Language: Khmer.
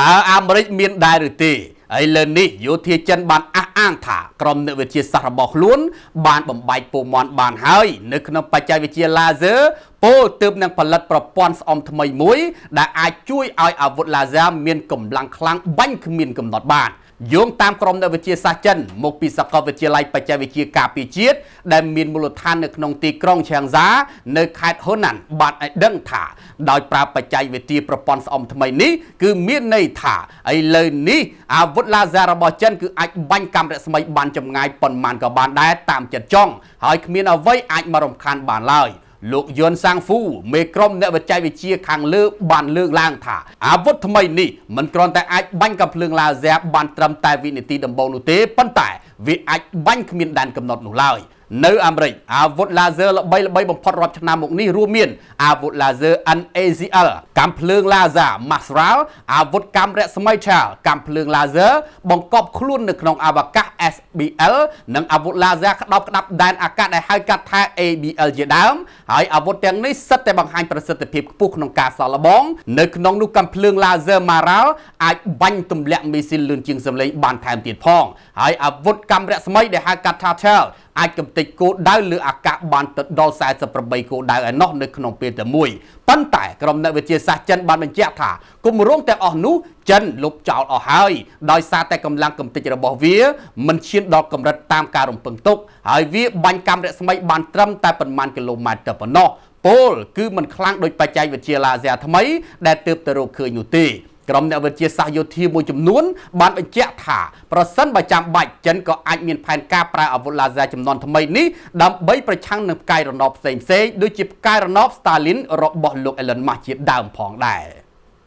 តើអាមេរិកមានដែរឬទេឥឡូវនេះយោធាចិនបានអះអាងថាក្រុមអ្នកវិទ្យាសាស្ត្ររបស់ខ្លួនបានបំបែកពូមន់បានហើយ នៅក្នុងបច្ចេកវិទ្យា laser ពោលទើបនឹងផលិតប្រព័ន្ធស្អំថ្មីមួយដែលអាចជួយឲ្យអាវុធ laser មានកម្លាំងខ្លាំងបាញ់គ្មានកំណត់បាន។យោងតាមក្រមនៅវិទ្យាសាស្ត្រចិនមកពីសាកលវិទ្យាល័យបច្ចេកវិទ្យាការពារជាតិដែលមានមូលដ្ឋាននៅក្នុងទីក្រុងឆាងហ្សានៅខេត្តហ៊ុនណានបានឲ្យដឹងថាដោយប្រើបច្ចេកវិទ្យាប្រព័ន្ធស្អំថ្មីនេះគឺមានន័យថាឥឡូវនេះអាវុធឡាហ្សារបស់ចិនគឺអាចបាញ់កាំរស្មីបានចម្ងាយប៉ុន្មានក៏បានដែរតាមចិត្តចង់ហើយគ្មានអ្វីអាចមករំខានបានឡើយ។លោកយុនសាំងហ្វូមេក្រុមអ្នកបច្ចេកវិទ្យាខាងលើបានលើកឡើងថាអាវុធថ្មីនេះមិនគ្រាន់តែអាចបាញ់កាភ្លើងឡាហ្សែបានត្រឹមតែវិនាទីដំបូងនោះទេប៉ុន្តែវាអាចបាញ់គ្មានដែនកំណត់នោះឡើយនៅអាមេរិកអាវុធឡាស៊ឺល្បីល្បីបំផុតរាប់ឆ្នាំមកនេះរួមមានអាវុធឡាស៊ឺ NACL កាំភ្លើងឡាស៊ា Mastral អាវុធកាំរស្មី Chal កាំភ្លើងឡាស៊ឺបង្កប់ខ្លួននៅក្នុងអវកាស SBL និងអាវុធឡាហ្សាក្តោបក្តាប់ដែនអាកាសដែលហៅកាត់ថា ABL ជាដើមហើយអាវុធទាំងនេះសិតតែបង្ហាញប្រសិទ្ធភាពខ្ពស់ក្នុងការសាកល្បងនៅក្នុងនោះកំភ្លើងឡាហ្ស័រ Marel អាចបាញ់ទម្លាក់មីស៊ីលលឿនជាងសម្លេងបានថែមទៀតផងហើយអាវុធកម្មរស្មីដែលហៅកាត់ថា Shell អាចកំទេចគោលដៅលើអាកាសបានទៅដល់48គោលដៅឯណោះនៅក្នុងពេលតែមួយប៉ុន្តែក្រុមអ្នកវិទ្យាសាស្ត្រចិនបានបញ្ជាក់ថាគម្រោងទាំងអស់នោះចិនលុបចោលអស់ហើយដោយសារតែកម្លាំងកំទេចរបស់វា មិនឈានដល់កម្រិតតាមការរំពឹងទុកហើយវាបាញ់កាំរស្មី បានត្រឹមតែប្រមាណគីឡូម៉ែត្រទៅប៉ុណ្ណោះពលគឺមិនខ្លាំងដោយបច្ចេកវិទ្យាឡាស៊ែរថ្មី ដែលទើបទៅរកឃើញនោះទេក្រុមអ្នកវិទ្យាសាស្ត្រយោធាមួយចំនួនបានបញ្ជាក់ថាប្រសិនបើចាំបាច់ចិនក៏អាចមានផែនការប្រើអាវុធឡាស៊ែរចំនួនថ្មីនេះដើម្បីប្រឆាំងនឹងផ្កាយរណបផ្សេងៗដូចជាផ្កាយរណប Stalin របស់លោក Elon Musk ជាដើមផងដែរ។